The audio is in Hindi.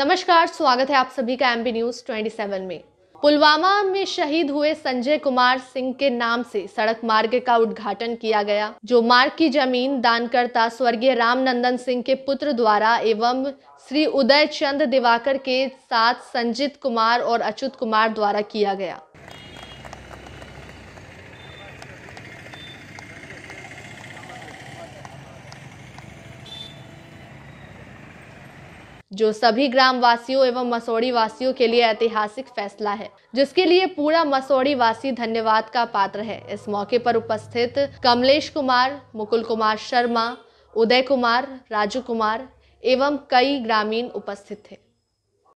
नमस्कार स्वागत है आप सभी का एमबी न्यूज 27 में पुलवामा में शहीद हुए संजय कुमार सिंह के नाम से सड़क मार्ग का उद्घाटन किया गया जो मार्ग की जमीन दानकर्ता स्वर्गीय रामनंदन सिंह के पुत्र द्वारा एवं श्री उदय चंद दिवाकर के साथ संजित कुमार और अच्युत कुमार द्वारा किया गया जो सभी ग्राम वासियों एवं मसौड़ी वासियों के लिए ऐतिहासिक फैसला है जिसके लिए पूरा मसौड़ी वासी धन्यवाद का पात्र है इस मौके पर उपस्थित कमलेश कुमार मुकुल कुमार शर्मा उदय कुमार राजू कुमार एवं कई ग्रामीण उपस्थित थे